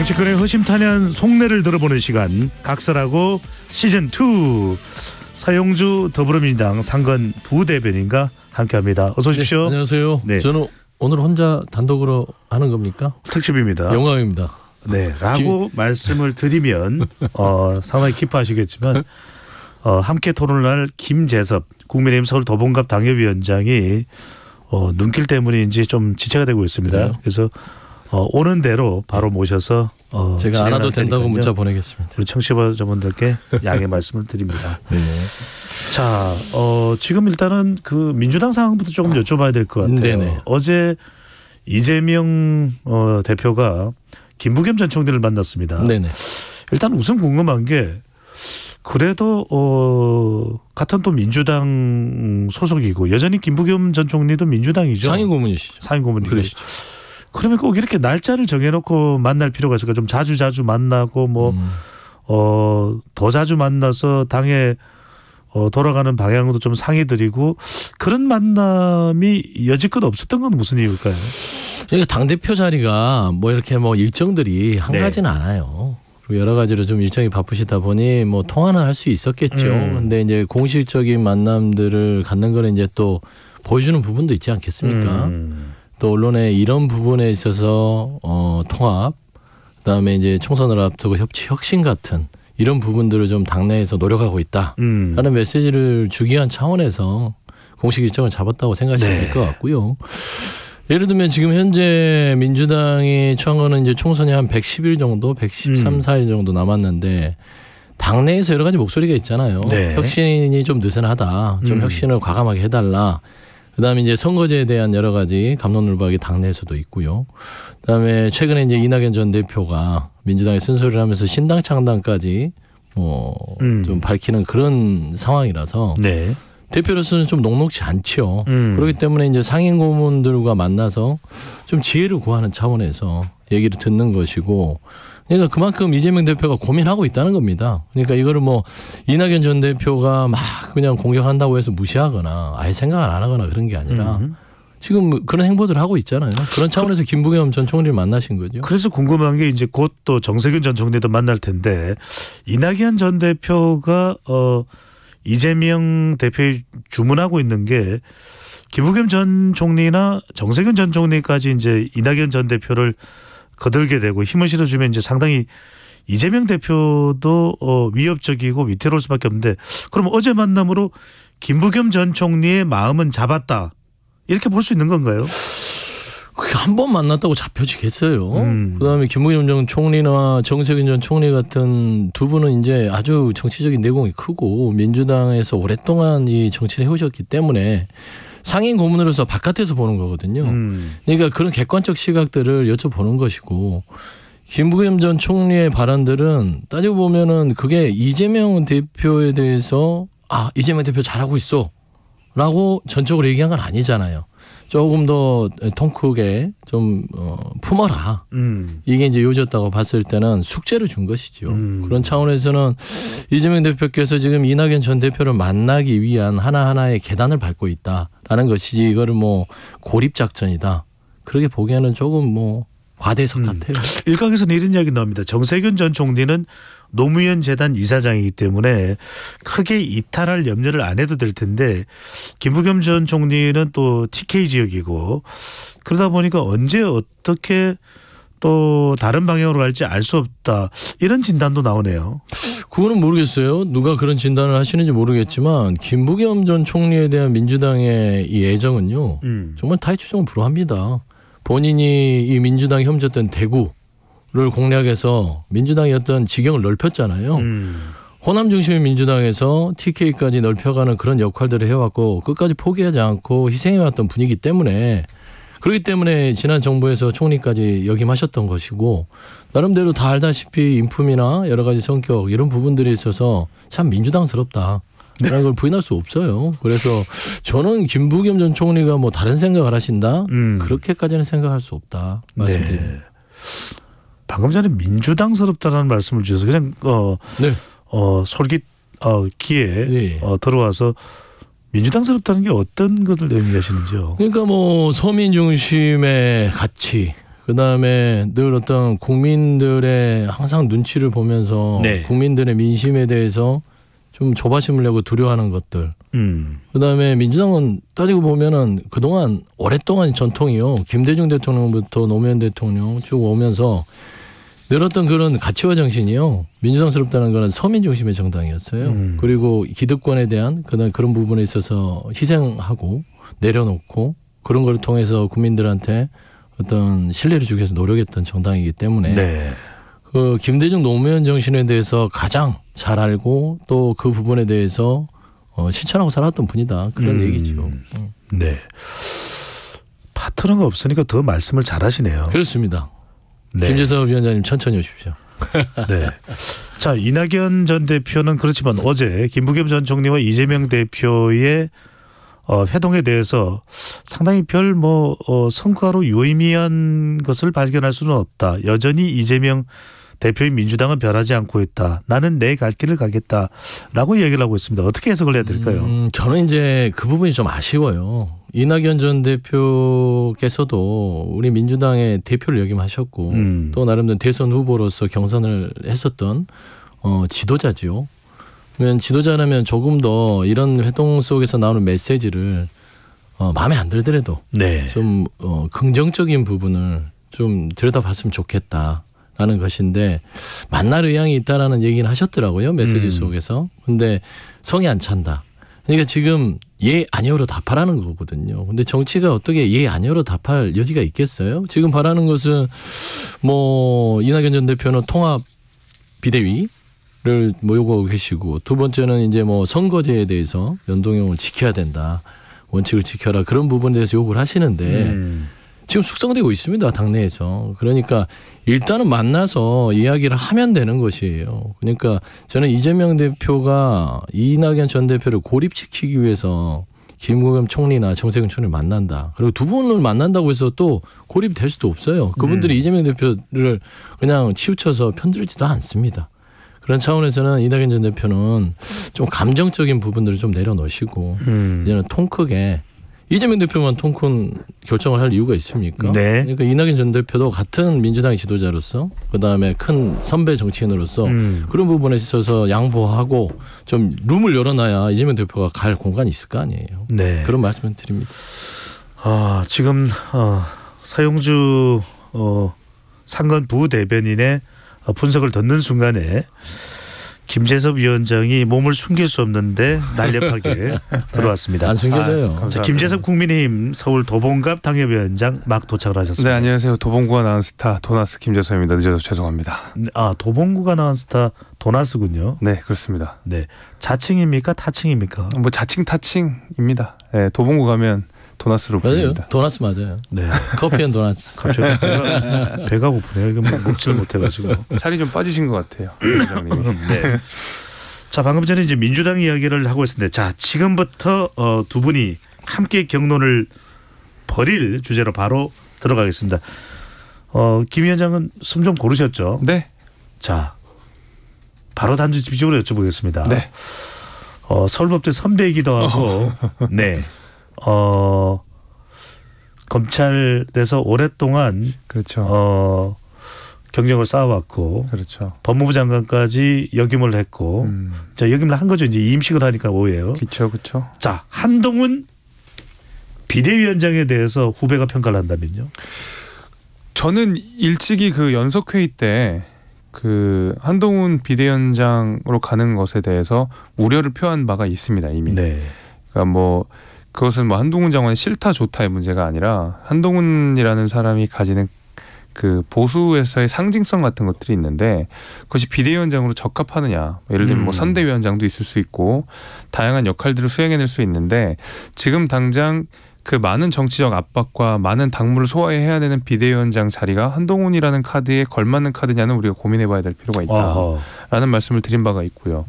정치권의 허심탄회한 속내를 들어보는 시간 각설하고 시즌 2 사용주 더불어민주당 상근 부대변인과 함께합니다. 어서 오십시오. 네, 안녕하세요. 네. 저는 오늘 혼자 단독으로 하는 겁니까? 특집입니다. 영광입니다. 네, 라고 기... 말씀을 드리면 어, 상당히 기뻐하시겠지만 어, 함께 토론을 할 김재섭 국민의힘 서울 도봉갑 당협위원장이 어, 눈길 때문인지 좀 지체가 되고 있습니다. 그래요? 네. 그래서 어, 오는 대로 바로 네. 모셔서 어, 제가 안 와도 된다고 문자 보내겠습니다. 우리 청취자분들께 양해 말씀을 드립니다. 네. 자, 어, 지금 일단은 그 민주당 상황부터 조금 여쭤봐야 될 것 같아요. 네네. 네. 어제 이재명 어, 대표가 김부겸 전 총리를 만났습니다. 네네. 네. 일단 우선 궁금한 게 그래도 어 같은 또 민주당 소속이고 여전히 김부겸 전 총리도 민주당이죠. 상임 고문이시죠. 상임 고문이시죠. 그러면 꼭 이렇게 날짜를 정해놓고 만날 필요가 있을까? 좀 자주 자주 만나고 뭐 음. 어, 더 자주 만나서 당의 어, 돌아가는 방향도 좀 상의드리고 그런 만남이 여지껏 없었던 건 무슨 이유일까요? 저희당 대표 자리가 뭐 이렇게 뭐 일정들이 한 네. 가지는 않아요. 여러 가지로 좀 일정이 바쁘시다 보니 뭐 통화는 할 수 있었겠죠. 음. 근데 이제 공식적인 만남들을 갖는 거는 이제 또 보여주는 부분도 있지 않겠습니까? 음. 또 언론의 이런 부분에 있어서 어, 통합 그다음에 이제 총선을 앞두고 협치 혁신 같은 이런 부분들을 좀 당내에서 노력하고 있다라는 음. 메시지를 주기 위한 차원에서 공식 일정을 잡았다고 생각하시면 네. 될것 같고요. 예를 들면 지금 현재 민주당이 처한 거는 이제 총선이 한 110일 정도, 113, 음. 4일 정도 남았는데 당내에서 여러 가지 목소리가 있잖아요. 네. 혁신이 좀 느슨하다. 좀 음. 혁신을 과감하게 해달라. 그다음에 이제 선거제에 대한 여러 가지 감론을박이 당내에서도 있고요. 그다음에 최근에 이제 이낙연 전 대표가 민주당에 쓴소리를 하면서 신당 창당까지 뭐좀 음. 밝히는 그런 상황이라서 네. 대표로서는 좀 녹록치 않죠. 음. 그렇기 때문에 이제 상인 고문들과 만나서 좀 지혜를 구하는 차원에서 얘기를 듣는 것이고 그러니까 그만큼 이재명 대표가 고민하고 있다는 겁니다. 그러니까 이거를 뭐 이낙연 전 대표가 막 그냥 공격한다고 해서 무시하거나 아예 생각을 안 하거나 그런 게 아니라 음. 지금 그런 행보들을 하고 있잖아요. 그런 차원에서 김부겸 전 총리를 만나신 거죠. 그래서 궁금한 게 이제 곧 또 정세균 전 총리도 만날 텐데 이낙연 전 대표가 어 이재명 대표의 주문하고 있는 게 김부겸 전 총리나 정세균 전 총리까지 이제 이낙연 전 대표를 거들게 되고 힘을 실어주면 이제 상당히 이재명 대표도 어, 위협적이고 위태로울 수밖에 없는데 그럼 어제 만남으로 김부겸 전 총리의 마음은 잡았다 이렇게 볼 수 있는 건가요? 한 번 만났다고 잡혀지겠어요. 음. 그다음에 김부겸 전 총리나 정세균 전 총리 같은 두 분은 이제 아주 정치적인 내공이 크고 민주당에서 오랫동안 이 정치를 해오셨기 때문에 상인 고문으로서 바깥에서 보는 거거든요. 음. 그러니까 그런 객관적 시각들을 여쭤보는 것이고 김부겸 전 총리의 발언들은 따지고 보면은 그게 이재명 대표에 대해서 아 이재명 대표 잘하고 있어 라고 전적으로 얘기한 건 아니잖아요. 조금 더 통크게 좀 어, 품어라. 음. 이게 이제 요졌다고 봤을 때는 숙제를 준 것이죠. 음. 그런 차원에서는 이재명 대표께서 지금 이낙연 전 대표를 만나기 위한 하나하나의 계단을 밟고 있다라는 것이지 이거를 뭐 고립 작전이다. 그렇게 보기에는 조금 뭐 과대석 음. 같아요. 일각에서는 이런 이야기 나옵니다. 정세균 전 총리는 노무현 재단 이사장이기 때문에 크게 이탈할 염려를 안 해도 될 텐데 김부겸 전 총리는 또 TK 지역이고 그러다 보니까 언제 어떻게 또 다른 방향으로 갈지 알 수 없다 이런 진단도 나오네요. 그거는 모르겠어요. 누가 그런 진단을 하시는지 모르겠지만 김부겸 전 총리에 대한 민주당의 이 애정은요 음. 정말 타이추종 불허합니다. 본인이 이 민주당 이 협조된 대구 를 공략해서 민주당이 어떤 지경을 넓혔잖아요. 음. 호남 중심의 민주당에서 TK까지 넓혀가는 그런 역할들을 해왔고 끝까지 포기하지 않고 희생해왔던 분이기 때문에 그렇기 때문에 지난 정부에서 총리까지 역임하셨던 것이고 나름대로 다 알다시피 인품이나 여러 가지 성격 이런 부분들이 있어서 참 민주당스럽다. 네. 라는 네. 걸 부인할 수 없어요. 그래서 저는 김부겸 전 총리가 뭐 다른 생각을 하신다? 음. 그렇게까지는 생각할 수 없다. 말씀드립니다. 네. 방금 전에 민주당스럽다는 라 말씀을 주셔서 그냥 어, 네. 어 솔깃 어, 기에 네. 어, 들어와서 민주당스럽다는 게 어떤 것을 의미하시는지요? 그러니까 뭐 서민 중심의 가치 그다음에 늘 어떤 국민들의 항상 눈치를 보면서 네. 국민들의 민심에 대해서 좀 조바심을 내고 두려워하는 것들. 음. 그다음에 민주당은 따지고 보면은 그동안 오랫동안 전통이요. 김대중 대통령부터 노무현 대통령 쭉 오면서 늘었던 그런 가치와 정신이요. 민주당스럽다는 거는 서민 중심의 정당이었어요. 음. 그리고 기득권에 대한 그런 그런 부분에 있어서 희생하고 내려놓고 그런 걸 통해서 국민들한테 어떤 신뢰를 주기 위해서 노력했던 정당이기 때문에 네. 그 김대중 노무현 정신에 대해서 가장 잘 알고 또 그 부분에 대해서 어, 실천하고 살았던 분이다 그런 음. 얘기죠. 네. 파트너가 없으니까 더 말씀을 잘하시네요. 그렇습니다. 네. 김재섭 위원장님 천천히 오십시오. 네. 자 이낙연 전 대표는 그렇지만 어제 김부겸 전 총리와 이재명 대표의 어, 회동에 대해서 상당히 별뭐 어, 성과로 유의미한 것을 발견할 수는 없다. 여전히 이재명 대표인 민주당은 변하지 않고 있다. 나는 내 갈 길을 가겠다라고 얘기를 하고 있습니다. 어떻게 해석을 해야 될까요? 음, 저는 이제 그 부분이 좀 아쉬워요. 이낙연 전 대표께서도 우리 민주당의 대표를 역임하셨고 음. 또 나름대로 대선 후보로서 경선을 했었던 어, 지도자지요. 그러면 지도자라면 조금 더 이런 회동 속에서 나오는 메시지를 어, 마음에 안 들더라도 네. 좀 어, 긍정적인 부분을 좀 들여다봤으면 좋겠다. 하는 것인데 만날 의향이 있다라는 얘기는 하셨더라고요 메시지 음. 속에서 근데 성이 안 찬다 그러니까 지금 예 아니오로 답하라는 거거든요 근데 정치가 어떻게 예 아니오로 답할 여지가 있겠어요 지금 바라는 것은 뭐 이낙연 전 대표는 통합 비대위 를모요하고 계시고 두 번째는 이제 뭐 선거제에 대해서 연동형을 지켜야 된다 원칙을 지켜라 그런 부분에 대해서 요구를 하시는데 음. 지금 숙성되고 있습니다. 당내에서. 그러니까 일단은 만나서 이야기를 하면 되는 것이에요. 그러니까 저는 이재명 대표가 이낙연 전 대표를 고립시키기 위해서 김무겸 총리나 정세균 총리 를 만난다. 그리고 두 분을 만난다고 해서 또 고립될 수도 없어요. 그분들이 음. 이재명 대표를 그냥 치우쳐서 편들지도 않습니다. 그런 차원에서는 이낙연 전 대표는 좀 감정적인 부분들을 좀 내려놓으시고 음. 이제는 통 크게 이재명 대표만 통큰 결정을 할 이유가 있습니까? 네. 그러니까 이낙연 전 대표도 같은 민주당 지도자로서 그다음에 큰 선배 정치인으로서 음. 그런 부분에 있어서 양보하고 좀 룸을 열어놔야 이재명 대표가 갈 공간이 있을 거 아니에요. 네. 그런 말씀을 드립니다. 아, 지금 어, 사용주 어, 상근 부대변인의 분석을 듣는 순간에 김재섭 위원장이 몸을 숨길 수 없는데 날렵하게 네. 들어왔습니다. 안 숨겨져요. 아, 자, 김재섭 국민의힘 서울 도봉갑 당협위원장 막 도착을 하셨습니다. 네, 안녕하세요. 도봉구가 나온 스타 도나스 김재섭입니다. 늦어서 죄송합니다. 음, 아, 도봉구가 나온 스타 도나스군요. 네, 그렇습니다. 네, 자칭입니까 타칭입니까? 뭐 자칭 타칭입니다. 네, 도봉구 가면 도나스로 불립니다. 도나스 맞아요. 네. 커피앤 도나스. 갑자기 배가, 고프네요. 이거 먹질 못해가지고 살이 좀 빠지신 것 같아요. 네. 자 방금 전에 이제 민주당 이야기를 하고 있었는데 자 지금부터 어, 두 분이 함께 경론을 벌일 주제로 바로 들어가겠습니다. 어, 김 위원장은 숨 좀 고르셨죠? 네. 자 바로 단지 집중으로 여쭤보겠습니다. 네. 어, 서울법대 선배이기도 하고 네. 어 검찰에서 오랫동안 그렇죠. 어 경력을 쌓아왔고 그렇죠. 법무부 장관까지 역임을 했고 음. 자 역임을 한 거죠 이제 임식을 하니까 오예요 그렇죠, 그렇죠. 자 한동훈 비대위원장에 대해서 후배가 평가를 한다면요? 저는 일찍이 그 연석 회의 때그 한동훈 비대위원장으로 가는 것에 대해서 우려를 표한 바가 있습니다 이미. 네. 그러니까 뭐 그것은 뭐 한동훈 장관이 싫다 좋다의 문제가 아니라 한동훈이라는 사람이 가지는 그 보수에서의 상징성 같은 것들이 있는데 그것이 비대위원장으로 적합하느냐 뭐 예를 들면 뭐 음. 뭐 선대위원장도 있을 수 있고 다양한 역할들을 수행해낼 수 있는데 지금 당장 그 많은 정치적 압박과 많은 당무를 소화해야 되는 비대위원장 자리가 한동훈이라는 카드에 걸맞는 카드냐는 우리가 고민해봐야 될 필요가 있다라는 아 말씀을 드린 바가 있고요.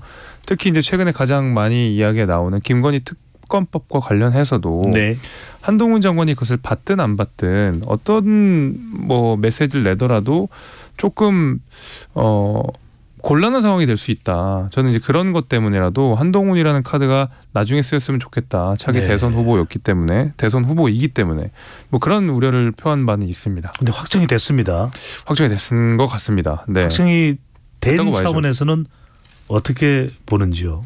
특히 이제 최근에 가장 많이 이야기가 나오는 김건희 특 사건법과 관련해서도 네. 한동훈 장관이 그것을 받든 안 받든 어떤 뭐 메시지를 내더라도 조금 어 곤란한 상황이 될 수 있다. 저는 이제 그런 것 때문이라도 한동훈이라는 카드가 나중에 쓰였으면 좋겠다. 차기 네. 대선 후보였기 때문에 대선 후보이기 때문에 뭐 그런 우려를 표한 바는 있습니다. 근데 확정이 됐습니다. 확정이 됐은 것 같습니다. 네. 확정이 된 차원에서는 어떻게 보는지요?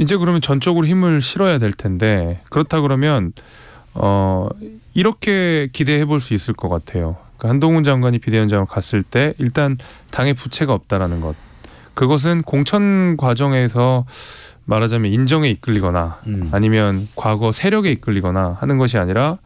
이제 그러면 전적으로 힘을 실어야 될 텐데 그렇다 그러면 어 이렇게 기대해 볼 수 있을 것 같아요. 그러니까 한동훈 장관이 비대위원장으로 갔을 때 일단 당의 부채가 없다라는 것. 그것은 공천 과정에서 말하자면 인정에 이끌리거나 음. 아니면 과거 세력에 이끌리거나 하는 것이 아니라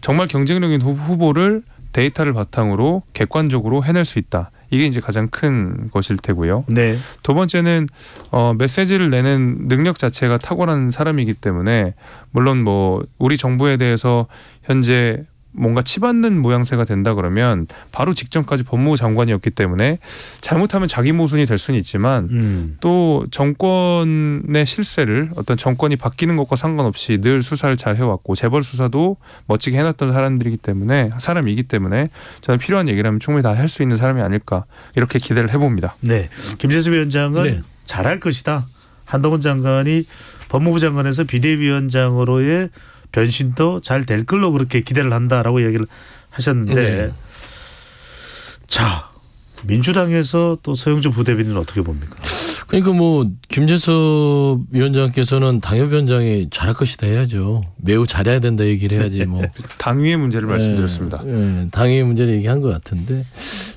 정말 경쟁력 있는 후보를 데이터를 바탕으로 객관적으로 해낼 수 있다. 이게 이제 가장 큰 것일 테고요. 네. 두 번째는 어, 메시지를 내는 능력 자체가 탁월한 사람이기 때문에 물론 뭐 우리 정부에 대해서 현재 뭔가 치받는 모양새가 된다 그러면 바로 직전까지 법무부 장관이었기 때문에 잘못하면 자기 모순이 될 수는 있지만 음. 또 정권의 실세를 어떤 정권이 바뀌는 것과 상관없이 늘 수사를 잘 해왔고 재벌 수사도 멋지게 해놨던 사람들이기 때문에 사람이기 때문에 저는 필요한 얘기를하면 충분히 다 할 수 있는 사람이 아닐까 이렇게 기대를 해봅니다. 네, 김재수 위원장은 네. 잘할 것이다. 한동훈 장관이 법무부 장관에서 비대위원장으로의 변신도 잘 될 걸로 그렇게 기대를 한다라고 얘기를 하셨는데 네. 자 민주당에서 또 서영주 부대변인 은 어떻게 봅니까? 그러니까 뭐 김재섭 위원장께서는 당협위원장이 잘할 것이다 해야죠. 매우 잘해야 된다 얘기를 해야지 뭐 당위의 문제를 네, 말씀드렸습니다. 네, 당위의 문제를 얘기한 것 같은데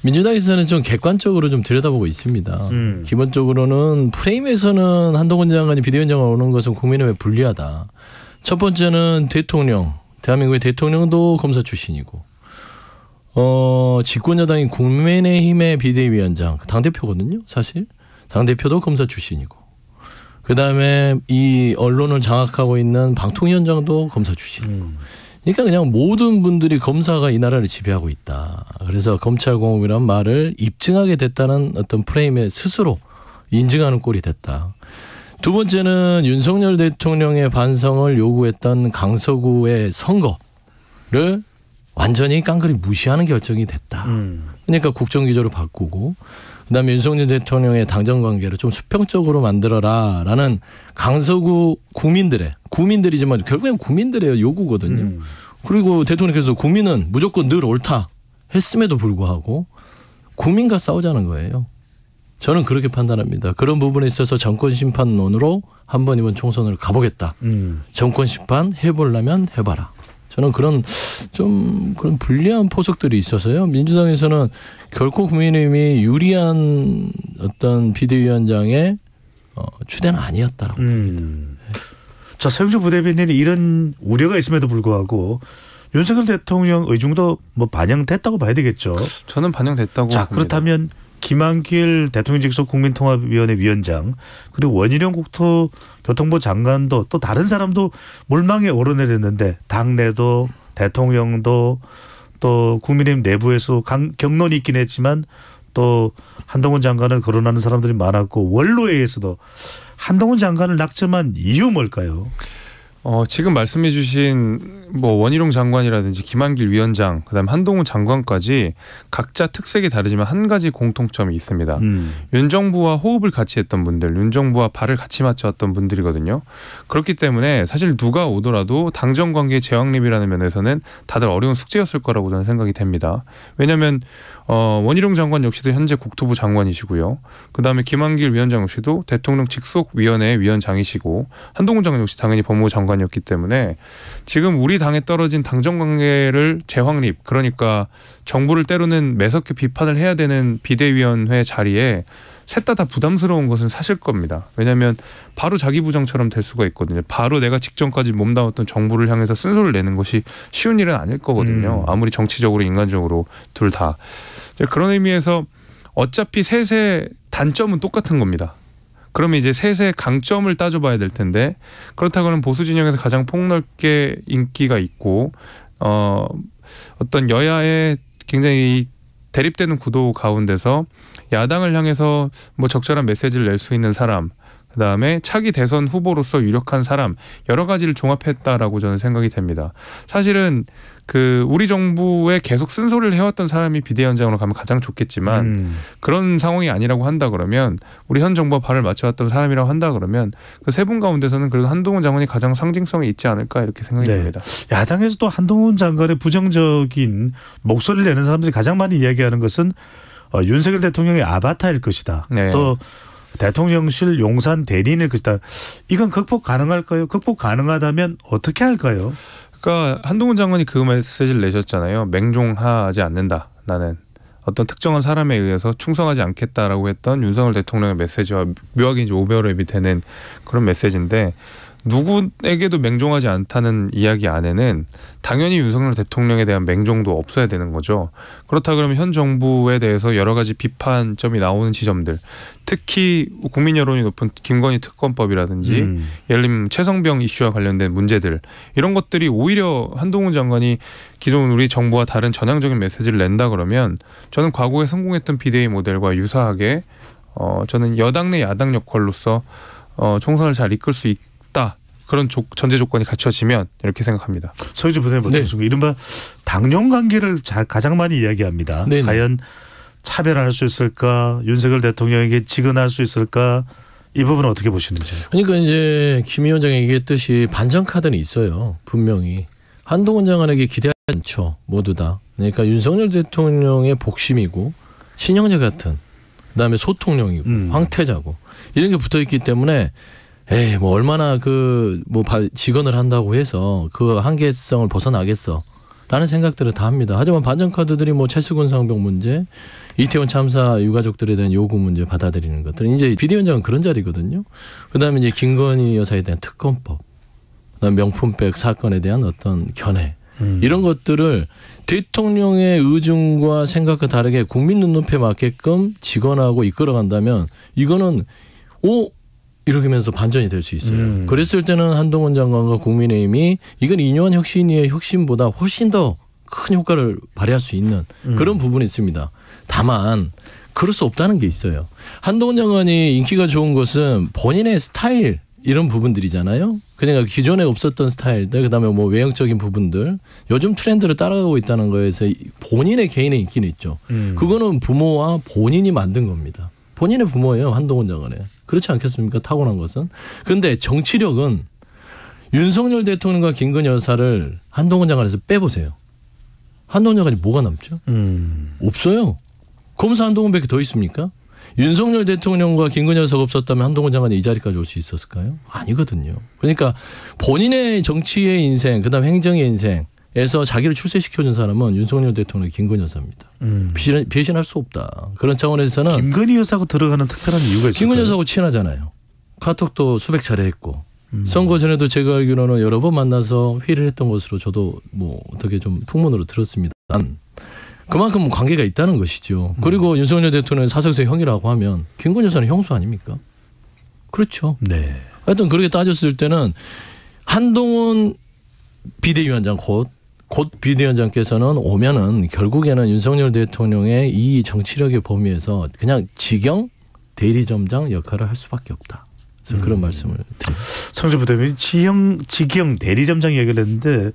민주당에서는 좀 객관적으로 좀 들여다보고 있습니다. 음. 기본적으로는 프레임에서는 한동훈 장관이 비대위원장을 오는 것은 국민의힘 불리하다. 첫 번째는 대통령, 대한민국의 대통령도 검사 출신이고, 어, 집권여당인 국민의힘의 비대위원장, 그 당대표거든요, 사실. 당대표도 검사 출신이고. 그 다음에 이 언론을 장악하고 있는 방통위원장도 검사 출신이고. 음. 그러니까 그냥 모든 분들이 검사가 이 나라를 지배하고 있다. 그래서 검찰공업이란 말을 입증하게 됐다는 어떤 프레임에 스스로 인증하는 꼴이 됐다. 두 번째는 윤석열 대통령의 반성을 요구했던 강서구의 선거를 완전히 깡그리 무시하는 결정이 됐다. 음. 그러니까 국정기조를 바꾸고 그다음에 윤석열 대통령의 당정 관계를 좀 수평적으로 만들어라라는 강서구 국민들의 국민들이지만 결국엔 국민들의 요구거든요. 음. 그리고 대통령께서 국민은 무조건 늘 옳다 했음에도 불구하고 국민과 싸우자는 거예요. 저는 그렇게 판단합니다. 그런 부분에 있어서 정권 심판론으로 한번이번 총선을 가보겠다. 음. 정권 심판 해보려면 해봐라. 저는 그런 좀 그런 불리한 포석들이 있어서요. 민주당에서는 결코 국민의힘이 유리한 어떤 비대위원장의 어, 추대는 아니었다라고. 음. 자, 서영주 부대변인이 이런 우려가 있음에도 불구하고 윤석열 대통령 의중도 뭐 반영됐다고 봐야 되겠죠. 저는 반영됐다고. 자, 봅니다. 그렇다면 김한길 대통령 직속 국민통합위원회 위원장 그리고 원희룡 국토교통부 장관도 또 다른 사람도 몰망에 오르내렸는데 당내도 대통령도 또 국민의힘 내부에서 강, 경론이 있긴 했지만 또 한동훈 장관을 거론하는 사람들이 많았고 원로에 의해서도 한동훈 장관을 낙점한 이유 뭘까요? 어, 지금 말씀해주신 뭐 원희룡 장관이라든지 김한길 위원장, 그다음 에 한동훈 장관까지 각자 특색이 다르지만 한 가지 공통점이 있습니다. 음. 윤 정부와 호흡을 같이 했던 분들, 윤 정부와 발을 같이 맞춰왔던 분들이거든요. 그렇기 때문에 사실 누가 오더라도 당정 관계 재확립이라는 면에서는 다들 어려운 숙제였을 거라고 저는 생각이 됩니다. 왜냐하면 어, 원희룡 장관 역시도 현재 국토부 장관이시고요. 그다음에 김한길 위원장 역시도 대통령 직속 위원회 위원장이시고 한동훈 장관 역시 당연히 법무부 장관이었기 때문에 지금 우리 당에 떨어진 당정 관계를 재확립 그러니까 정부를 때로는 매섭게 비판을 해야 되는 비대위원회 자리에 셋다다 부담스러운 것은 사실 겁니다. 왜냐하면 바로 자기 부정처럼 될 수가 있거든요. 바로 내가 직전까지 몸담았던 정부를 향해서 쓴소리를 내는 것이 쉬운 일은 아닐 거거든요. 음. 아무리 정치적으로 인간적으로 둘 다. 그런 의미에서 어차피 셋의 단점은 똑같은 겁니다. 그러면 이제 셋의 강점을 따져봐야 될 텐데 그렇다고는 보수 진영에서 가장 폭넓게 인기가 있고 어 어떤 여야의 굉장히 대립되는 구도 가운데서 야당을 향해서 뭐 적절한 메시지를 낼 수 있는 사람 그다음에 차기 대선 후보로서 유력한 사람 여러 가지를 종합했다라고 저는 생각이 됩니다. 사실은 그 우리 정부에 계속 쓴소리를 해왔던 사람이 비대위원장으로 가면 가장 좋겠지만 음. 그런 상황이 아니라고 한다 그러면 우리 현 정부와 발을 맞춰왔던 사람이라고 한다 그러면 그 세 분 가운데서는 그래도 한동훈 장관이 가장 상징성이 있지 않을까 이렇게 생각이 네. 듭니다. 야당에서 또 한동훈 장관의 부정적인 목소리를 내는 사람들이 가장 많이 이야기하는 것은 어, 윤석열 대통령의 아바타일 것이다. 네. 또 대통령실 용산 대리인일 것이다. 이건 극복 가능할까요? 극복 가능하다면 어떻게 할까요? 그러니까 한동훈 장관이 그 메시지를 내셨잖아요. 맹종하지 않는다. 나는 어떤 특정한 사람에 의해서 충성하지 않겠다라고 했던 윤석열 대통령의 메시지와 묘하게 이제 오버랩이 되는 그런 메시지인데 누구에게도 맹종하지 않다는 이야기 안에는 당연히 윤석열 대통령에 대한 맹종도 없어야 되는 거죠. 그렇다 그러면 현 정부에 대해서 여러 가지 비판점이 나오는 지점들, 특히 국민 여론이 높은 김건희 특검법이라든지 음. 예를 최성병 이슈와 관련된 문제들 이런 것들이 오히려 한동훈 장관이 기존 우리 정부와 다른 전향적인 메시지를 낸다 그러면 저는 과거에 성공했던 비대위 모델과 유사하게 어 저는 여당 내 야당 역할로서 어 총선을 잘 이끌 수 있. 그런 조, 전제 조건이 갖춰지면 이렇게 생각합니다. 서유주 부생님 네. 이른바 당뇨 관계를 자, 가장 많이 이야기합니다. 네네. 네. 과연 차별할 수 있을까? 윤석열 대통령에게 직언할 수 있을까? 이 부분은 어떻게 보시는지 그러니까 이제 김 위원장이 얘기했듯이 반전 카드는 있어요. 분명히. 한동훈 장관에게 기대하지 않죠. 모두 다. 그러니까 윤석열 대통령의 복심이고 친형제 같은 그다음에 소통령이고 음. 황태자고 이런 게 붙어 있기 때문에 에이 뭐 얼마나 그 뭐직언을 한다고 해서 그 한계성을 벗어나겠어. 라는 생각들을 다 합니다. 하지만 반전카드들이 뭐 최수근 상병 문제, 이태원 참사 유가족들에 대한 요구 문제 받아들이는 것들은 이제 비대위원장은 그런 자리거든요. 그 다음에 이제 김건희 여사에 대한 특검법, 그다음 명품백 사건에 대한 어떤 견해, 음. 이런 것들을 대통령의 의중과 생각과 다르게 국민 눈높이에 맞게끔 직언하고 이끌어간다면 이거는 오 이러면서 반전이 될 수 있어요. 음. 그랬을 때는 한동훈 장관과 국민의힘이 이건 이뇨한 혁신의 혁신보다 훨씬 더 큰 효과를 발휘할 수 있는 음. 그런 부분이 있습니다. 다만 그럴 수 없다는 게 있어요. 한동훈 장관이 인기가 좋은 것은 본인의 스타일 이런 부분들이잖아요. 그러니까 기존에 없었던 스타일들, 그다음에 뭐 외형적인 부분들, 요즘 트렌드를 따라가고 있다는 거에서 본인의 개인의 인기는 있죠. 음. 그거는 부모와 본인이 만든 겁니다. 본인의 부모예요 한동훈 장관의. 그렇지 않겠습니까? 타고난 것은. 근데 정치력은 윤석열 대통령과 김건희 여사를 한동훈 장관에서 빼보세요. 한동훈 장관이 뭐가 남죠? 음. 없어요. 검사 한동훈밖에 더 있습니까? 윤석열 대통령과 김건희 여사가 없었다면 한동훈 장관이 이 자리까지 올 수 있었을까요? 아니거든요. 그러니까 본인의 정치의 인생, 그다음 행정의 인생, 에서 자기를 출세시켜준 사람은 윤석열 대통령 의 김건희 여사입니다. 음. 배신, 배신할 수 없다. 그런 차원에서는 김건희 여사하고 들어가는 특별한 이유가 있어요. 김건희 여사하고 친하잖아요. 카톡도 수백 차례 했고 음. 선거 전에도 제가 알기로는 여러 번 만나서 회의를 했던 것으로 저도 뭐 어떻게 좀 풍문으로 들었습니다. 난 그만큼 관계가 있다는 것이죠. 음. 그리고 음. 윤석열 대통령 사석에서 형이라고 하면 김건희 여사는 형수 아닙니까? 그렇죠. 네. 하여튼 그렇게 따졌을 때는 한동훈 비대위원장 곧곧 비대위원장께서는 오면은 결국에는 윤석열 대통령의 이 정치력의 범위에서 그냥 직영 대리점장 역할을 할 수밖에 없다. 그래서 음. 그런 말씀을 드립니다. 상주부대변인 지영 직영 대리점장 얘기를 했는데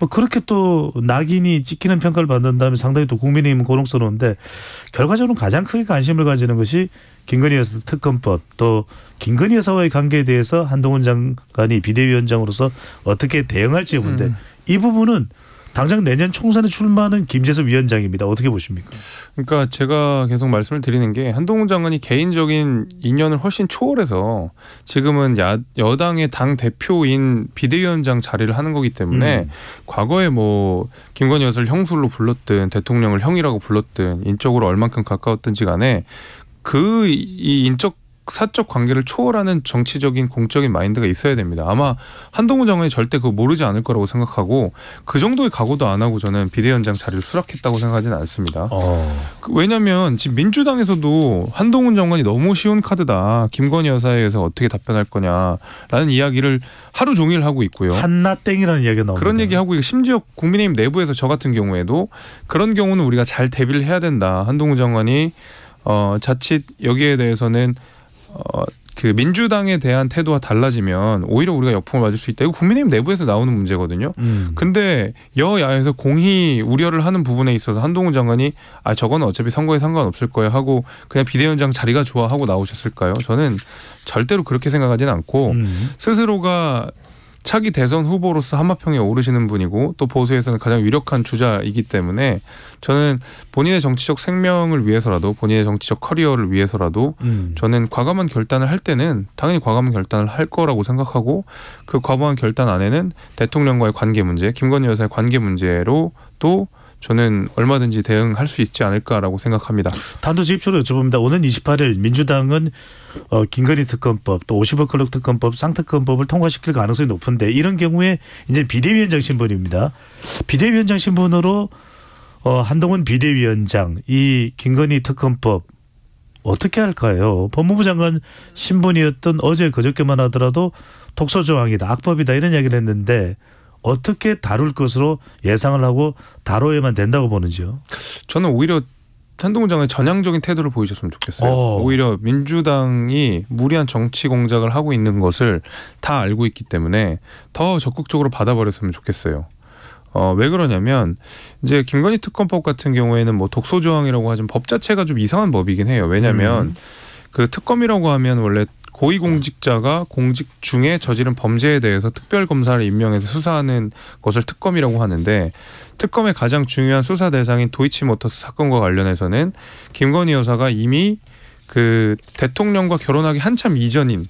뭐 그렇게 또 낙인이 찍히는 평가를 받는다면 상당히 또 국민의힘은 고롱스러운데 결과적으로 가장 크게 관심을 가지는 것이 김건희 여사 특검법 또 김건희 여사와의 관계에 대해서 한동훈 장관이 비대위원장으로서 어떻게 대응할지 부인데 음. 이 부분은 당장 내년 총선에 출마하는 김재섭 위원장입니다. 어떻게 보십니까? 그러니까 제가 계속 말씀을 드리는 게 한동훈 장관이 개인적인 인연을 훨씬 초월해서 지금은 야, 여당의 당 대표인 비대위원장 자리를 하는 거기 때문에 음. 과거에 뭐 김건희 여사를 형술로 불렀든 대통령을 형이라고 불렀든 인적으로 얼만큼 가까웠든지 간에 그 이 인적 사적 관계를 초월하는 정치적인 공적인 마인드가 있어야 됩니다. 아마 한동훈 장관이 절대 그거 모르지 않을 거라고 생각하고 그 정도의 각오도 안 하고 저는 비대위원장 자리를 수락했다고 생각하지는 않습니다. 어. 그 왜냐하면 지금 민주당에서도 한동훈 장관이 너무 쉬운 카드다. 김건희 여사에 의해서 어떻게 답변할 거냐라는 이야기를 하루 종일 하고 있고요. 한나땡이라는 이야기가 나오고 그런 얘기 하고 심지어 국민의힘 내부에서 저 같은 경우에도 그런 경우는 우리가 잘 대비를 해야 된다. 한동훈 장관이 어, 자칫 여기에 대해서는 어, 그 민주당에 대한 태도가 달라지면 오히려 우리가 역풍을 맞을 수 있다. 이거 국민의힘 내부에서 나오는 문제거든요. 음. 근데 여야에서 공히 우려를 하는 부분에 있어서 한동훈 장관이 아 저건 어차피 선거에 상관없을 거야 하고 그냥 비대위원장 자리가 좋아 하고 나오셨을까요? 저는 절대로 그렇게 생각하지는 않고 음. 스스로가 차기 대선 후보로서 한마평에 오르시는 분이고 또 보수에서는 가장 유력한 주자이기 때문에 저는 본인의 정치적 생명을 위해서라도 본인의 정치적 커리어를 위해서라도 음. 저는 과감한 결단을 할 때는 당연히 과감한 결단을 할 거라고 생각하고 그 과감한 결단 안에는 대통령과의 관계 문제, 김건희 여사의 관계 문제로 또 저는 얼마든지 대응할 수 있지 않을까라고 생각합니다. 단도직입적으로 여쭤봅니다. 오는 28일 민주당은 어, 김건희 특검법 또 50억 클럽 특검법 쌍특검법을 통과시킬 가능성이 높은데 이런 경우에 이제 비대위원장 신분입니다. 비대위원장 신분으로 어, 한동훈 비대위원장 이 김건희 특검법 어떻게 할까요? 법무부 장관 신분이었던 어제 그저께만 하더라도 독소조항이다 악법이다 이런 이야기를 했는데 어떻게 다룰 것으로 예상을 하고 다뤄야만 된다고 보는지요? 저는 오히려 한동훈 장관의 전향적인 태도를 보이셨으면 좋겠어요. 어. 오히려 민주당이 무리한 정치 공작을 하고 있는 것을 다 알고 있기 때문에 더 적극적으로 받아버렸으면 좋겠어요. 어, 왜 그러냐면 이제 김건희 특검법 같은 경우에는 뭐 독소 조항이라고 하지만 법 자체가 좀 이상한 법이긴 해요. 왜냐면 음. 그 특검이라고 하면 원래 고위공직자가 공직 중에 저지른 범죄에 대해서 특별검사를 임명해서 수사하는 것을 특검이라고 하는데 특검의 가장 중요한 수사 대상인 도이치모터스 사건과 관련해서는 김건희 여사가 이미 그 대통령과 결혼하기 한참 이전인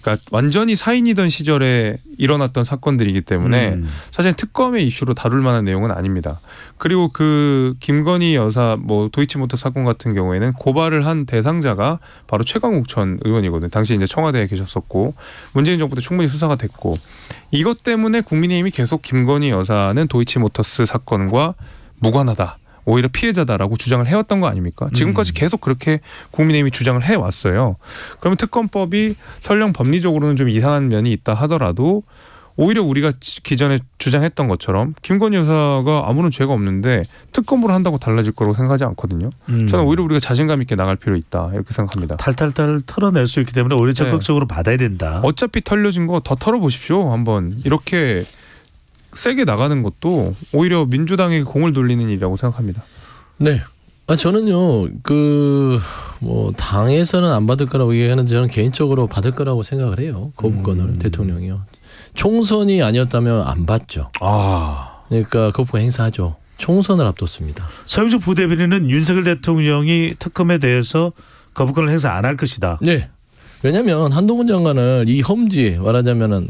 그러니까 완전히 사인이던 시절에 일어났던 사건들이기 때문에 음. 사실 특검의 이슈로 다룰 만한 내용은 아닙니다. 그리고 그 김건희 여사 뭐 도이치모터 사건 같은 경우에는 고발을 한 대상자가 바로 최강욱 전 의원이거든요. 당시 이제 청와대에 계셨었고 문재인 정부 때 충분히 수사가 됐고 이것 때문에 국민의힘이 계속 김건희 여사는 도이치모터스 사건과 무관하다. 오히려 피해자다라고 주장을 해왔던 거 아닙니까? 지금까지 음. 계속 그렇게 국민의힘이 주장을 해왔어요. 그러면 특검법이 설령 법리적으로는 좀 이상한 면이 있다 하더라도 오히려 우리가 기존에 주장했던 것처럼 김건희 여사가 아무런 죄가 없는데 특검으로 한다고 달라질 거라고 생각하지 않거든요. 음. 저는 오히려 우리가 자신감 있게 나갈 필요 있다 이렇게 생각합니다. 탈탈탈 털어낼 수 있기 때문에 오히려 네. 적극적으로 네. 받아야 된다. 어차피 털려진 거 더 털어보십시오 한번 이렇게 세게 나가는 것도 오히려 민주당에게 공을 돌리는 일이라고 생각합니다. 네. 아 저는요 그 뭐 당에서는 안 받을 거라고 얘기하는데 저는 개인적으로 받을 거라고 생각을 해요 거부권을 음. 대통령이요 총선이 아니었다면 안 받죠. 아 그러니까 거부권 행사하죠. 총선을 앞뒀습니다. 서유주 부대변인은 윤석열 대통령이 특검에 대해서 거부권을 행사 안 할 것이다. 네. 왜냐하면 한동훈 장관을 이 험지 말하자면은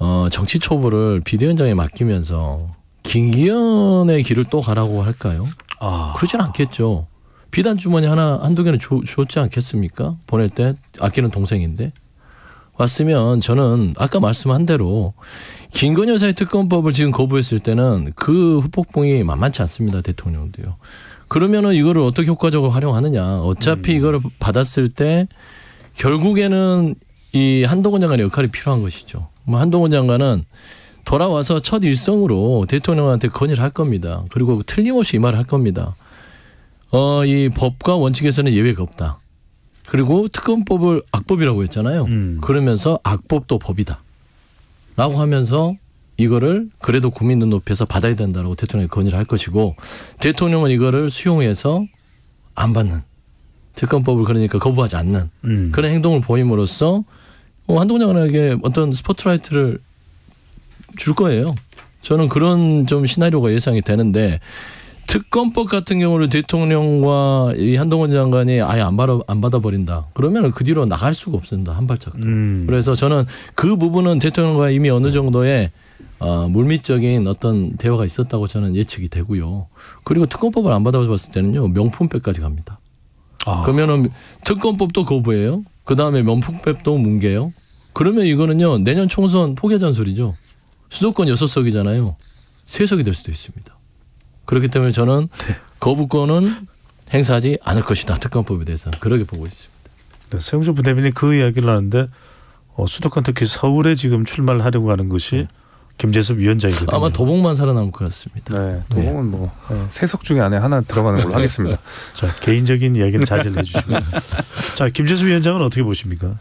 어, 정치 초보를 비대위원장에 맡기면서 김기현의 길을 또 가라고 할까요? 아. 그러진 않겠죠. 비단 주머니 하나 한두 개는 주, 줬지 않겠습니까? 보낼 때 아끼는 동생인데 왔으면 저는 아까 말씀한 대로 김건희 여사의 특검법을 지금 거부했을 때는 그 후폭풍이 만만치 않습니다 대통령도요. 그러면은 이거를 어떻게 효과적으로 활용하느냐? 어차피 음. 이거를 받았을 때 결국에는 이 한동훈 장관의 역할이 필요한 것이죠. 뭐 한동훈 장관은 돌아와서 첫 일성으로 대통령한테 건의를 할 겁니다. 그리고 틀림없이 이 말을 할 겁니다. 어, 이 법과 원칙에서는 예외가 없다. 그리고 특검법을 악법이라고 했잖아요. 음. 그러면서 악법도 법이다. 라고 하면서 이거를 그래도 국민 눈높이에서 받아야 된다라고 대통령이 건의를 할 것이고 대통령은 이거를 수용해서 안 받는 특검법을 그러니까 거부하지 않는 음. 그런 행동을 보임으로써 어, 한동훈 장관에게 어떤 스포트라이트를 줄 거예요. 저는 그런 좀 시나리오가 예상이 되는데 특검법 같은 경우를 대통령과 이 한동훈 장관이 아예 안 받아 안 받아 버린다. 그러면 그 뒤로 나갈 수가 없습니다 한 발짝. 음. 그래서 저는 그 부분은 대통령과 이미 어느 정도의 어, 물밑적인 어떤 대화가 있었다고 저는 예측이 되고요. 그리고 특검법을 안 받아봤을 때는요 명품백까지 갑니다. 아. 그러면은 특검법도 거부해요. 그 다음에 면풍백동 뭉계요 그러면 이거는요 내년 총선 포기전설이죠 수도권 여섯 석이잖아요. 세 석이 될 수도 있습니다. 그렇기 때문에 저는 네. 거부권은 행사하지 않을 것이다 특검법에 대해서 그렇게 보고 있습니다. 네, 세종준 부대변인 그 이야기를 하는데 어, 수도권 특히 서울에 지금 출마를 하려고 하는 것이 네. 김재섭 위원장이거든요. 아마 도봉만 살아남을 것 같습니다. 네, 도봉은 뭐, 네. 뭐 세석 중에 안에 하나 들어가는 걸로 하겠습니다. 자 개인적인 이야기는 자제 해주시고. 네. 자 김재섭 위원장은 어떻게 보십니까?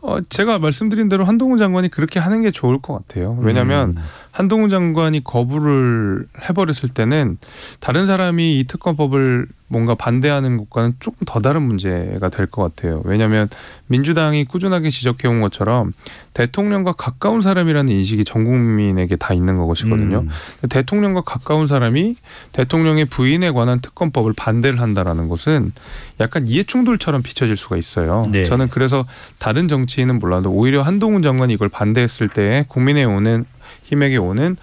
어, 제가 말씀드린 대로 한동훈 장관이 그렇게 하는 게 좋을 것 같아요. 왜냐하면 음. 한동훈 장관이 거부를 해버렸을 때는 다른 사람이 이 특검법을 뭔가 반대하는 것과는 조금 더 다른 문제가 될 것 같아요. 왜냐하면 민주당이 꾸준하게 지적해온 것처럼 대통령과 가까운 사람이라는 인식이 전 국민에게 다 있는 것이거든요. 음. 대통령과 가까운 사람이 대통령의 부인에 관한 특검법을 반대를 한다라는 것은 약간 이해충돌처럼 비춰질 수가 있어요. 네. 저는 그래서 다른 정치인은 몰라도 오히려 한동훈 장관이 이걸 반대했을 때 국민의 힘에게 오는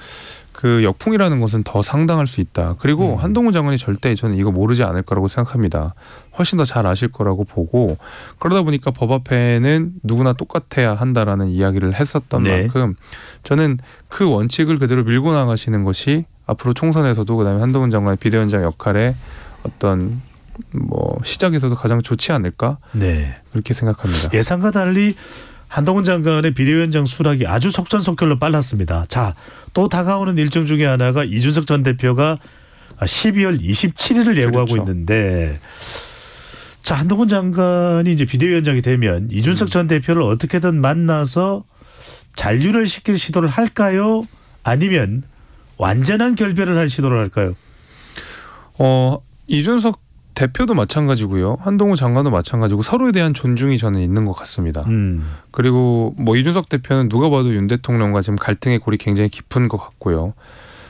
그 역풍이라는 것은 더 상당할 수 있다. 그리고 음. 한동훈 장관이 절대 저는 이거 모르지 않을 거라고 생각합니다. 훨씬 더 잘 아실 거라고 보고 그러다 보니까 법 앞에는 누구나 똑같아야 한다라는 이야기를 했었던 네. 만큼 저는 그 원칙을 그대로 밀고 나가시는 것이 앞으로 총선에서도 그다음에 한동훈 장관의 비대위원장 역할에 어떤 뭐 시작에서도 가장 좋지 않을까 네. 그렇게 생각합니다. 예상과 달리 한동훈 장관의 비대위원장 수락이 아주 속전속결로 빨랐습니다. 자, 또 다가오는 일정 중에 하나가 이준석 전 대표가 12월 27일을 예고하고 그렇죠. 있는데 자, 한동훈 장관이 이제 비대위원장이 되면 이준석 음. 전 대표를 어떻게든 만나서 잔류를 시킬 시도를 할까요? 아니면 완전한 결별을 할 시도를 할까요? 어, 이준석 대표도 마찬가지고요. 한동훈 장관도 마찬가지고 서로에 대한 존중이 저는 있는 것 같습니다. 음. 그리고 뭐 이준석 대표는 누가 봐도 윤 대통령과 지금 갈등의 골이 굉장히 깊은 것 같고요.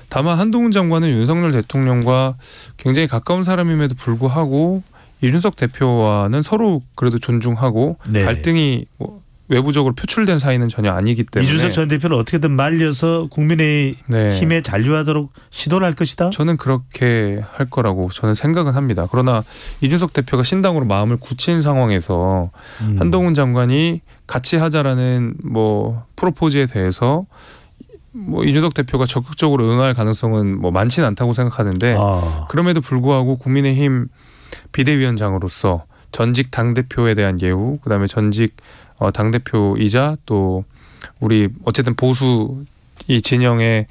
다만 한동훈 장관은 윤석열 대통령과 굉장히 가까운 사람임에도 불구하고 이준석 대표와는 서로 그래도 존중하고 네. 갈등이 뭐 외부적으로 표출된 사이는 전혀 아니기 때문에 이준석 전대표는 어떻게든 말려서 국민의 네. 힘에 잔류하도록 시도를 할 것이다. 저는 그렇게 할 거라고 저는 생각은 합니다. 그러나 이준석 대표가 신당으로 마음을 굳힌 상황에서 음. 한동훈 장관이 같이 하자라는 뭐 프로포즈에 대해서 뭐 이준석 대표가 적극적으로 응할 가능성은 뭐 많지는 않다고 생각하는데 아. 그럼에도 불구하고 국민의힘 비대위원장으로서 전직 당 대표에 대한 예우, 그다음에 전직 어, 당 대표이자 또 우리 어쨌든 보수 이 진영의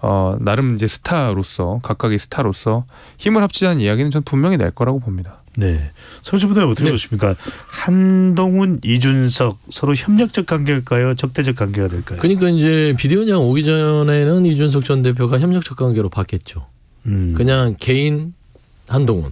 어, 나름 이제 스타로서 각각의 스타로서 힘을 합치자는 이야기는 전 분명히 날 거라고 봅니다. 네. 성시부대 어떻게 네. 보십니까? 한동훈, 이준석 서로 협력적 관계일까요? 적대적 관계가 될까요? 그러니까 이제 비대위원장 오기 전에는 이준석 전 대표가 협력적 관계로 봤겠죠. 음. 그냥 개인 한동훈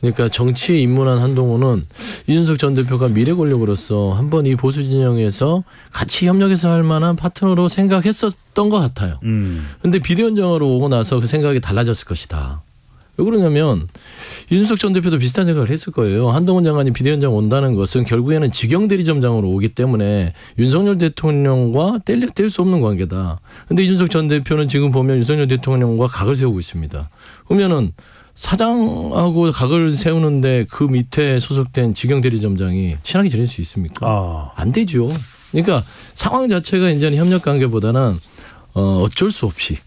그러니까 정치에 입문한 한동훈은 이준석 전 대표가 미래 권력으로서 한번 이 보수 진영에서 같이 협력해서 할 만한 파트너로 생각했었던 것 같아요. 음. 근데 비대위원장으로 오고 나서 그 생각이 달라졌을 것이다. 왜 그러냐면 이준석 전 대표도 비슷한 생각을 했을 거예요. 한동훈 장관이 비대위원장 온다는 것은 결국에는 직영 대리점장으로 오기 때문에 윤석열 대통령과 뗄려 뗄 수 없는 관계다. 근데 이준석 전 대표는 지금 보면 윤석열 대통령과 각을 세우고 있습니다. 그러면은 사장하고 각을 세우는데 그 밑에 소속된 직영 대리점장이 친하게 지낼 수 있습니까? 아. 안 되죠. 그러니까 상황 자체가 이제는 협력 관계보다는 어 어쩔 수 없이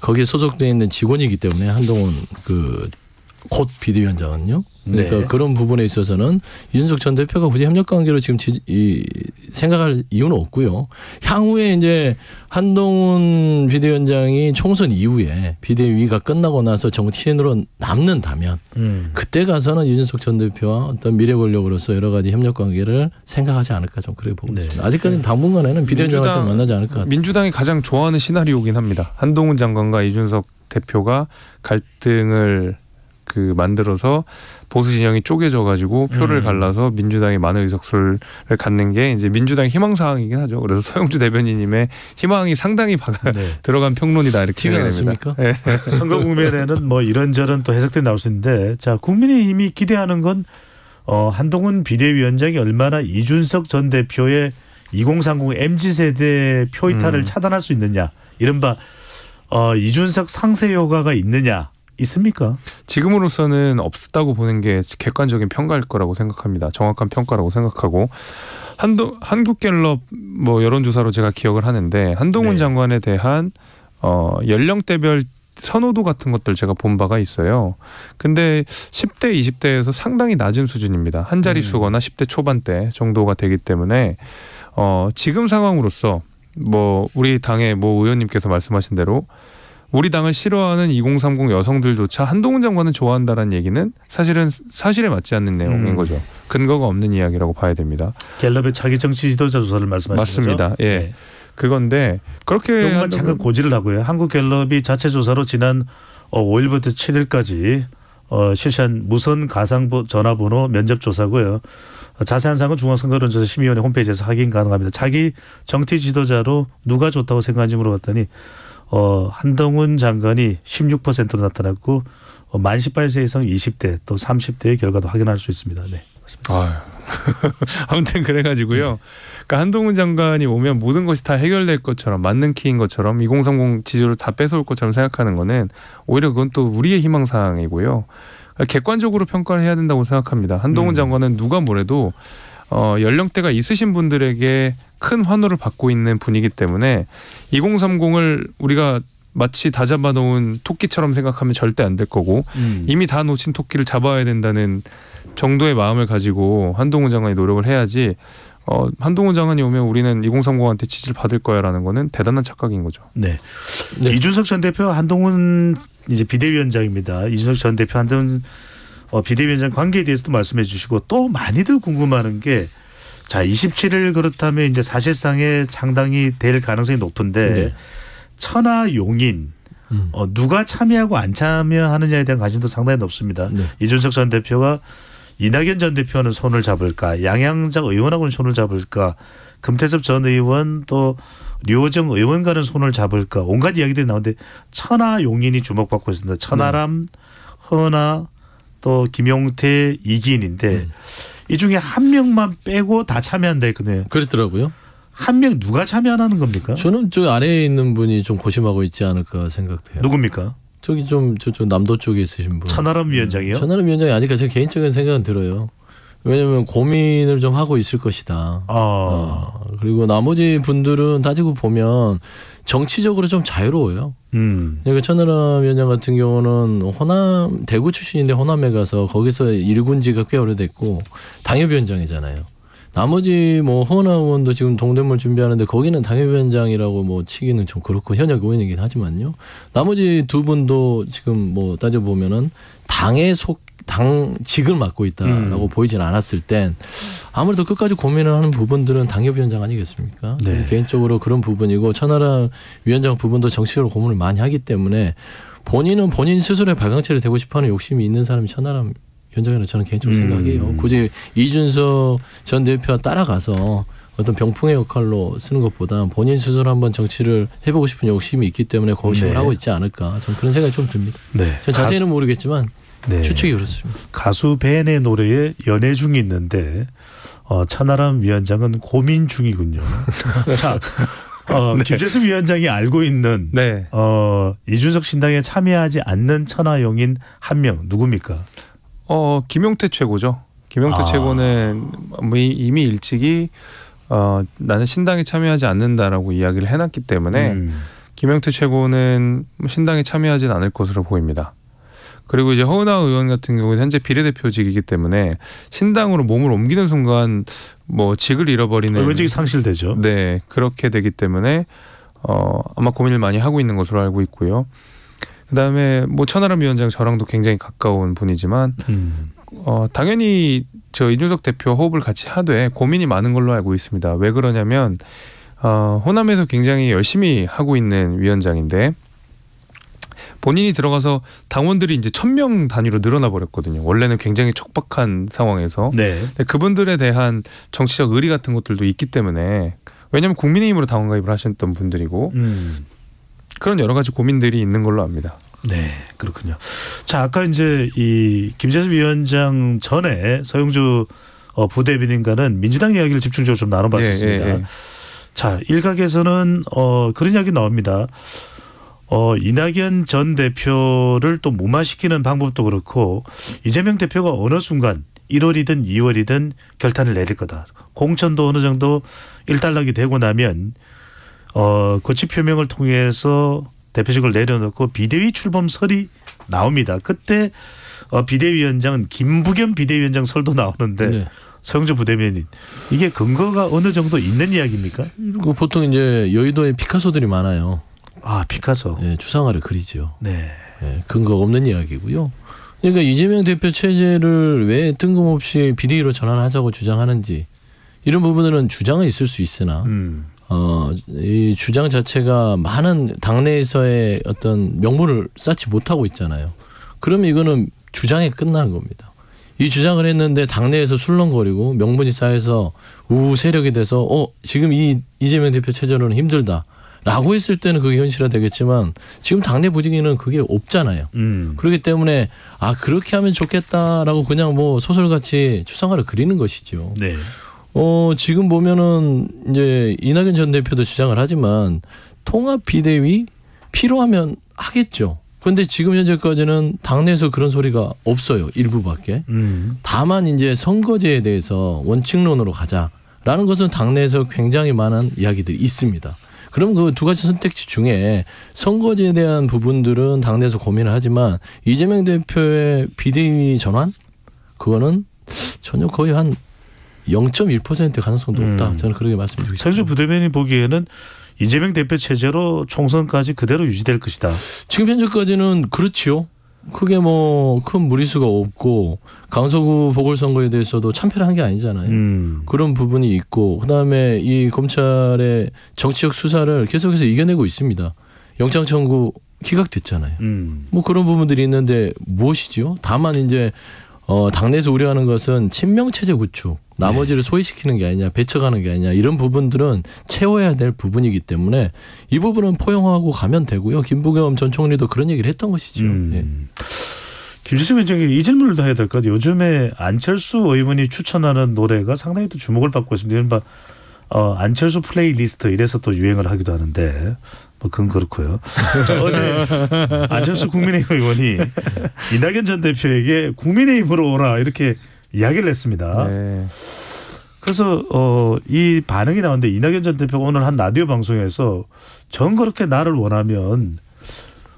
거기에 소속돼 있는 직원이기 때문에 한동훈 그곧 비대위원장은요. 그러니까 네. 그런 부분에 있어서는 이준석 전 대표가 굳이 협력 관계로 지금 지, 이, 생각할 이유는 없고요. 향후에 이제 한동훈 비대위원장이 총선 이후에 비대위가 끝나고 나서 정부티인으로 남는다면 음. 그때 가서는 이준석 전 대표와 어떤 미래 권력으로서 여러 가지 협력 관계를 생각하지 않을까 좀 그래 보고 네. 있습니다. 아직까지는 네. 당분간에는 비대위원장한테 민주당, 만나지 않을 것 같아요. 민주당이 가장 좋아하는 시나리오긴 합니다. 한동훈 장관과 이준석 대표가 갈등을 그 만들어서 보수 진영이 쪼개져 가지고 표를 음. 갈라서 민주당이 많은 의석수를 갖는 게 이제 민주당 희망 사항이긴 하죠. 그래서 서영주 대변인님의 희망이 상당히 박아 네. 들어간 평론이다 이렇게 생각했합니까 네. 선거 국면에는 뭐 이런저런 또 해석들이 나올 수 있는데 자 국민의힘이 기대하는 건 어, 한동훈 비대위원장이 얼마나 이준석 전 대표의 2030 mz 세대 표 이탈을 음. 차단할 수 있느냐 이른바 어, 이준석 상세 효과가 있느냐 있습니까? 지금으로서는 없었다고 보는 게 객관적인 평가일 거라고 생각합니다. 정확한 평가라고 생각하고 한도 한국갤럽 뭐 여론조사로 제가 기억을 하는데 한동훈 네. 장관에 대한 어 연령대별 선호도 같은 것들 제가 본 바가 있어요. 근데 10대, 20대에서 상당히 낮은 수준입니다. 한 자리 음. 수거나 10대 초반대 정도가 되기 때문에 어 지금 상황으로서 뭐 우리 당의 뭐 의원님께서 말씀하신 대로 우리 당을 싫어하는 2030 여성들조차 한동훈 장관은 좋아한다라는 얘기는 사실은 사실에 맞지 않는 내용인 음. 거죠. 근거가 없는 이야기라고 봐야 됩니다. 갤럽의 자기 정치 지도자 조사를 말씀하신 맞습니다. 예. 네. 그건데 그렇게 한동안 잠깐 고지를 하고요. 한국 갤럽이 자체 조사로 지난 5일부터 어, 7일까지 어, 실시한 무선 가상 전화번호 면접 조사고요. 어, 자세한 사항은 중앙선거론조사 심의위원회 홈페이지에서 확인 가능합니다. 자기 정치 지도자로 누가 좋다고 생각하는지 물어봤더니 어, 한동훈 장관이 16%로 나타났고 어, 만 18세 이상 20대 또 30대의 결과도 확인할 수 있습니다. 네. 맞습니다. 아무튼 그래가지고요. 그러니까 한동훈 장관이 오면 모든 것이 다 해결될 것처럼 맞는 키인 것처럼 2030 지지를 다 뺏어올 것처럼 생각하는 거는 오히려 그건 또 우리의 희망사항이고요. 그러니까 객관적으로 평가를 해야 된다고 생각합니다. 한동훈 음. 장관은 누가 뭐래도 어, 연령대가 있으신 분들에게 큰 환호를 받고 있는 분이기 때문에 2030을 우리가 마치 다 잡아놓은 토끼처럼 생각하면 절대 안 될 거고 음. 이미 다 놓친 토끼를 잡아야 된다는 정도의 마음을 가지고 한동훈 장관이 노력을 해야지 어, 한동훈 장관이 오면 우리는 2030한테 지지를 받을 거야라는 거는 대단한 착각인 거죠. 네. 네. 이준석 전 대표 한동훈 이제 비대위원장입니다. 이준석 전 대표 한동훈 어, 비대위원장 관계에 대해서도 말씀해 주시고 또 많이들 궁금하는 게 자, 27일 그렇다면 이제 사실상의 창당이 될 가능성이 높은데 네. 천하 용인 음. 어, 누가 참여하고 안 참여하느냐에 대한 관심도 상당히 높습니다. 네. 이준석 전 대표가 이낙연 전 대표는 손을 잡을까, 양양작 의원하고는 손을 잡을까, 금태섭 전 의원 또 류호정 의원과는 손을 잡을까, 온갖 이야기들이 나오는데 천하 용인이 주목받고 있습니다. 천하람, 네. 허나 또 김용태 이기인인데 음. 이 중에 한 명만 빼고 다 참여한다 거든요 그랬더라고요. 한 명 누가 참여하는 겁니까? 저는 저 아래에 있는 분이 좀 고심하고 있지 않을까 생각돼요. 누굽니까? 저기 좀 저쪽 남도 쪽에 있으신 분. 천하람 예. 위원장이요? 천하람 위원장이 아닐까 제 개인적인 생각은 들어요. 왜냐하면 고민을 좀 하고 있을 것이다. 아. 어. 그리고 나머지 분들은 따지고 보면 정치적으로 좀 자유로워요. 음. 그러니까 천하람 위원장 같은 경우는 호남 대구 출신인데 호남에 가서 거기서 일군지가 꽤 오래됐고 당협위원장이잖아요. 나머지 뭐 허은하 의원도 지금 동대문 준비하는데 거기는 당협위원장이라고 뭐 치기는 좀 그렇고 현역 의원이긴 하지만요. 나머지 두 분도 지금 뭐 따져 보면은 당에 속 당직을 맡고 있다라고 음. 보이진 않았을 땐 아무래도 끝까지 고민을 하는 부분들은 당협위원장 아니겠습니까? 네. 개인적으로 그런 부분이고 천하라 위원장 부분도 정치적으로 고민을 많이 하기 때문에 본인은 본인 스스로의 발광체를 되고 싶어하는 욕심이 있는 사람이 천하람 현장에는 저는 개인적으로 음. 생각해요. 굳이 이준석 전 대표가 따라가서 어떤 병풍의 역할로 쓰는 것보다 본인 스스로 한번 정치를 해보고 싶은 욕심이 있기 때문에 고심을 네. 하고 있지 않을까. 저는 그런 생각이 좀 듭니다. 네. 전 자세히는 모르겠지만 네. 추측이 그렇습니다. 가수 벤의 노래에 연애 중이 있는데 어, 천하람 위원장은 고민 중이군요. 자, 어, 네. 김재수 위원장이 알고 있는 네. 어, 이준석 신당에 참여하지 않는 천하용인 한 명 누굽니까? 어 김용태 최고죠. 김용태 아. 최고는 뭐 이미 일찍이 어, 나는 신당에 참여하지 않는다라고 이야기를 해놨기 때문에 음. 김영태 최고는 뭐 신당에 참여하진 않을 것으로 보입니다. 그리고 이제 허은하 의원 같은 경우는 현재 비례대표직이기 때문에 신당으로 몸을 옮기는 순간 뭐 직을 잃어버리는 아, 의원직이 상실되죠. 네 그렇게 되기 때문에 어, 아마 고민을 많이 하고 있는 것으로 알고 있고요. 그다음에 뭐 천하람 위원장 저랑도 굉장히 가까운 분이지만 음. 어, 당연히 저 이준석 대표 호흡을 같이 하되 고민이 많은 걸로 알고 있습니다. 왜 그러냐면 어, 호남에서 굉장히 열심히 하고 있는 위원장인데 본인이 들어가서 당원들이 이제 천명 단위로 늘어나 버렸거든요. 원래는 굉장히 촉박한 상황에서 네. 그분들에 대한 정치적 의리 같은 것들도 있기 때문에 왜냐하면 국민의힘으로 당원 가입을 하셨던 분들이고 음. 그런 여러 가지 고민들이 있는 걸로 압니다. 네, 그렇군요. 자, 아까 이제 이 김재수 위원장 전에 서영주 어, 부대변인과는 민주당 이야기를 집중적으로 좀나눠봤습니다 예, 예, 예. 자, 일각에서는 어, 그런 이야기 나옵니다. 어, 이낙연 전 대표를 또 무마시키는 방법도 그렇고 이재명 대표가 어느 순간 1월이든 2월이든 결단을 내릴 거다. 공천도 어느 정도 일단락이 되고 나면 어, 거치 표명을 통해서 대표직을 내려놓고 비대위 출범설이 나옵니다. 그때 어, 비대위원장은 김부겸 비대위원장 설도 나오는데 네. 서영주 부대변인 이게 근거가 어느 정도 있는 이야기입니까? 그 보통 이제 여의도에 피카소들이 많아요. 아 피카소. 예, 추상화를 그리죠. 네. 네. 예, 근거 없는 이야기고요. 그러니까 이재명 대표 체제를 왜 뜬금없이 비대위로 전환하자고 주장하는지 이런 부분들은 주장은 있을 수 있으나 음. 어, 이 주장 자체가 많은 당내에서의 어떤 명분을 쌓지 못하고 있잖아요. 그러면 이거는 주장이 끝나는 겁니다. 이 주장을 했는데 당내에서 술렁거리고 명분이 쌓여서 우우 세력이 돼서 어 지금 이 이재명 대표 체제로는 힘들다. 라고 했을 때는 그게 현실화 되겠지만 지금 당내 부지기는 그게 없잖아요. 음. 그렇기 때문에 아 그렇게 하면 좋겠다라고 그냥 뭐 소설같이 추상화를 그리는 것이죠. 네. 어, 지금 보면은 이제 이낙연 전 대표도 주장을 하지만 통합 비대위 필요하면 하겠죠. 그런데 지금 현재까지는 당내에서 그런 소리가 없어요. 일부밖에. 음. 다만 이제 선거제에 대해서 원칙론으로 가자라는 것은 당내에서 굉장히 많은 이야기들이 있습니다. 그럼 그 두 가지 선택지 중에 선거제에 대한 부분들은 당내에서 고민을 하지만 이재명 대표의 비대위 전환 그거는 전혀 거의 한0.1% 가능성 도없다 저는 그렇게 말씀드리고 습니다 사실 부대변인 보기에는 이재명 대표 체제로 총선까지 그대로 유지될 것이다. 지금 현재까지는 그렇지요. 크게 뭐 큰 무리수가 없고 강서구 보궐선거에 대해서도 참패를 한 게 아니잖아요. 음. 그런 부분이 있고 그다음에 이 검찰의 정치적 수사를 계속해서 이겨내고 있습니다. 영장 청구 기각됐잖아요. 음. 뭐 그런 부분들이 있는데 무엇이지요? 다만 이제 어, 당내에서 우려하는 것은 친명체제 구축, 나머지를 네. 소외시키는 게 아니냐, 배척하는 게 아니냐 이런 부분들은 채워야 될 부분이기 때문에 이 부분은 포용하고 가면 되고요. 김부겸 전 총리도 그런 얘기를 했던 것이죠. 음. 예. 김지수 위원장님 이 질문을 더 해야 될것 같아요. 요즘에 안철수 의원이 추천하는 노래가 상당히 또 주목을 받고 있습니다. 이른바 어, 안철수 플레이리스트 이래서 또 유행을 하기도 하는데 뭐 그건 그렇고요. 어제 안철수 국민의힘 의원이 이낙연 전 대표에게 국민의힘으로 오라 이렇게 이야기를 했습니다. 네. 그래서 어, 이 반응이 나왔는데 이낙연 전 대표가 오늘 한 라디오 방송에서 전 그렇게 나를 원하면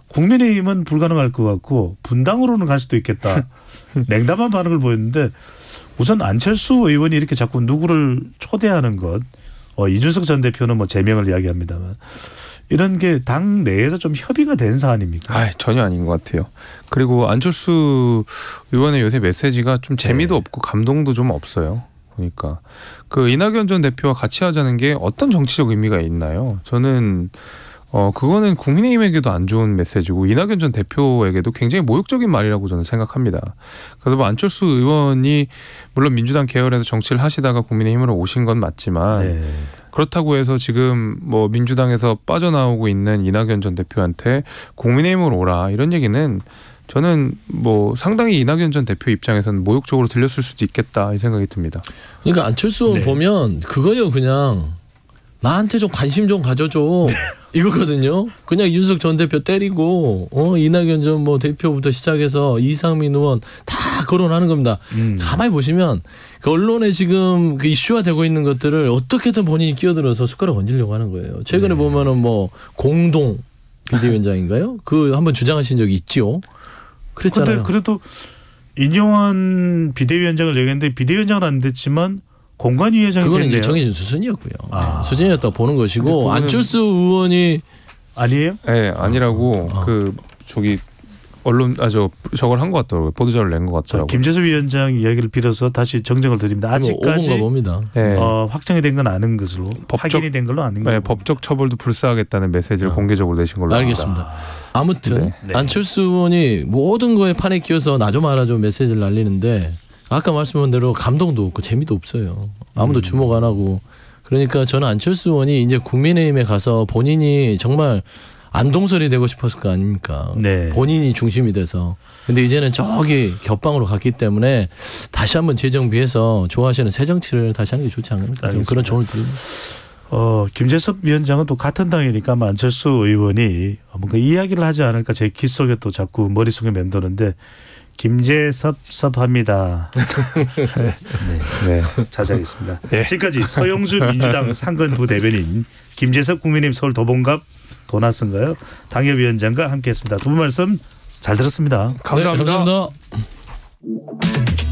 국민의힘은 불가능할 것 같고 분당으로는 갈 수도 있겠다. 냉담한 반응을 보였는데 우선 안철수 의원이 이렇게 자꾸 누구를 초대하는 것, 어, 이준석 전 대표는 뭐 제명을 이야기합니다만 이런 게 당 내에서 좀 협의가 된 사안입니까? 아 전혀 아닌 것 같아요. 그리고 안철수 의원의 요새 메시지가 좀 재미도 네. 없고 감동도 좀 없어요. 보니까 그러니까 그 이낙연 전 대표와 같이 하자는 게 어떤 정치적 의미가 있나요? 저는 어, 그거는 국민의힘에게도 안 좋은 메시지고 이낙연 전 대표에게도 굉장히 모욕적인 말이라고 저는 생각합니다. 그래도뭐 안철수 의원이 물론 민주당 계열에서 정치를 하시다가 국민의힘으로 오신 건 맞지만 네. 그렇다고 해서 지금 뭐 민주당에서 빠져나오고 있는 이낙연 전 대표한테 국민의힘으로 오라 이런 얘기는 저는 뭐 상당히 이낙연 전 대표 입장에서는 모욕적으로 들렸을 수도 있겠다 이 생각이 듭니다. 그러니까 안철수 네. 보면 그거요 그냥 나한테 좀 관심 좀 가져줘. 이거거든요. 그냥 이준석 전 대표 때리고 어 이낙연 전 뭐 대표부터 시작해서 이상민 의원 다 거론하는 겁니다. 음. 가만히 보시면 그 언론에 지금 그 이슈화 되고 있는 것들을 어떻게든 본인이 끼어들어서 숟가락 얹으려고 하는 거예요. 최근에 네. 보면은 뭐 공동 비대위원장인가요? 그 한 번 주장하신 적이 있지요. 그랬잖아요. 그런데 그래도 인정한 비대위원장을 얘기했는데 비대위원장은 안 됐지만 공관 위원장이 그거는 이제 정해진 수순이었고요. 아. 수준이었다 보는 것이고 안철수 의원이 아니에요? 예, 네, 아니라고 아, 아. 그 저기 언론 아저 저걸 한 것같더라고 보도자를 낸것같더라고 김재수 위원장 이야기를 빌어서 다시 정정을 드립니다. 아직까지 봅니다. 네. 어, 확정이 된 건 아는 것으로 법적, 확인이 된 걸로 아는 거예요. 네, 법적 처벌도 불사하겠다는 메시지를 어. 공개적으로 내신 걸로 알겠습니다 아무튼 네. 네. 안철수 의원이 모든 거에 판에 끼어서 나좀 알아줘 메시지를 날리는데 아까 말씀한 대로 감동도 없고 재미도 없어요. 아무도 음. 주목 안 하고. 그러니까 저는 안철수 의원이 이제 국민의힘에 가서 본인이 정말 안동설이 되고 싶었을 거 아닙니까? 네. 본인이 중심이 돼서. 근데 이제는 저기 겹방으로 갔기 때문에 다시 한번 재정비해서 좋아하시는 새 정치를 다시 하는 게 좋지 않을까? 좀 그런 조언을 드립니다. 어, 김재섭 위원장은 또 같은 당이니까 안철수 의원이 뭔가 이야기를 하지 않을까 제귀 속에 또 자꾸 머릿속에 맴도는데 김재섭섭합니다 네. 네. 네. 자제하겠습니다. 네. 지금까지 서영주 민주당 상근 부대변인 김제섭 국민의힘 서울 도봉갑 도나스인가요? 당협위원장과 함께했습니다. 두 분 말씀 잘 들었습니다. 네, 감사합니다. 감사합니다.